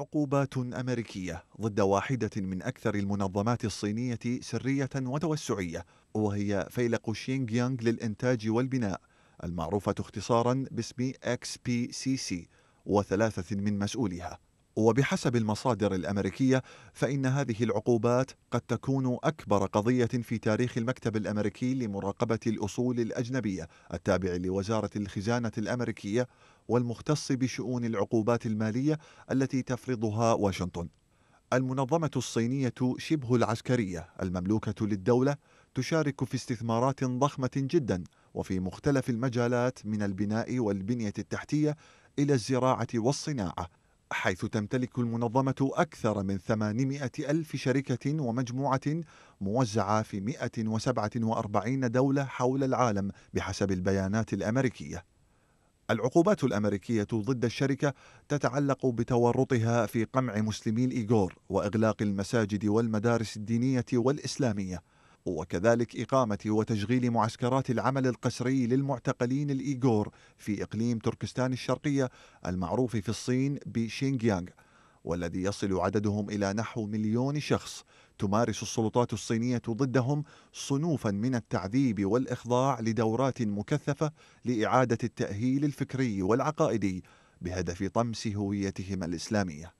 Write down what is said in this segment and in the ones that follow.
عقوبات أمريكية ضد واحدة من أكثر المنظمات الصينية سرية وتوسعية وهي فيلق شينغ يانغ للإنتاج والبناء المعروفة اختصارا باسم XPCC وثلاثة من مسؤوليها وبحسب المصادر الامريكيه فان هذه العقوبات قد تكون اكبر قضيه في تاريخ المكتب الامريكي لمراقبه الاصول الاجنبيه التابع لوزاره الخزانه الامريكيه والمختص بشؤون العقوبات الماليه التي تفرضها واشنطن. المنظمه الصينيه شبه العسكريه المملوكه للدوله تشارك في استثمارات ضخمه جدا وفي مختلف المجالات من البناء والبنيه التحتيه الى الزراعه والصناعه حيث تمتلك المنظمة أكثر من 800 ألف شركة ومجموعة موزعة في 147 دولة حول العالم بحسب البيانات الأمريكية العقوبات الأمريكية ضد الشركة تتعلق بتورطها في قمع مسلمي الإيغور وإغلاق المساجد والمدارس الدينية والإسلامية وكذلك إقامة وتشغيل معسكرات العمل القسري للمعتقلين الإيغور في إقليم تركستان الشرقية المعروف في الصين بشينجيانغ والذي يصل عددهم إلى نحو مليون شخص تمارس السلطات الصينية ضدهم صنوفا من التعذيب والإخضاع لدورات مكثفة لإعادة التأهيل الفكري والعقائدي بهدف طمس هويتهم الإسلامية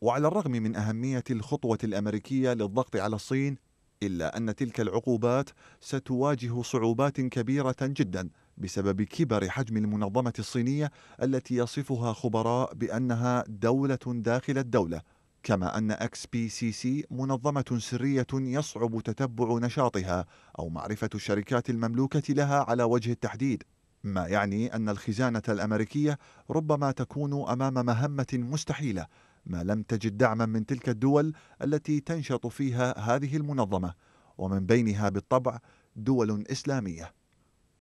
وعلى الرغم من أهمية الخطوة الأمريكية للضغط على الصين إلا أن تلك العقوبات ستواجه صعوبات كبيرة جدا بسبب كبر حجم المنظمة الصينية التي يصفها خبراء بأنها دولة داخل الدولة كما أن أكس بي سي سي منظمة سرية يصعب تتبع نشاطها أو معرفة الشركات المملوكة لها على وجه التحديد ما يعني أن الخزانة الأمريكية ربما تكون أمام مهمة مستحيلة ما لم تجد دعما من تلك الدول التي تنشط فيها هذه المنظمه ومن بينها بالطبع دول اسلاميه